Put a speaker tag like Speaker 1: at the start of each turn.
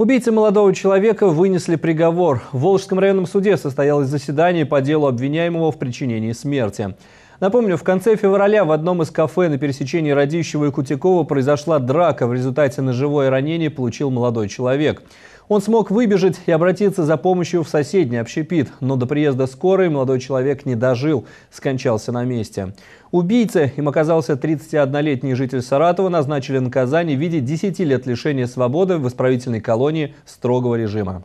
Speaker 1: Убийцы молодого человека вынесли приговор. В Волжском районном суде состоялось заседание по делу обвиняемого в причинении смерти. Напомню, в конце февраля в одном из кафе на пересечении Радищева и Кутякова произошла драка. В результате ножевое ранение получил молодой человек. Он смог выбежать и обратиться за помощью в соседний общепит, но до приезда скорой молодой человек не дожил, скончался на месте. Убийца, им оказался 31-летний житель Саратова, назначили наказание в виде 10 лет лишения свободы в исправительной колонии строгого режима.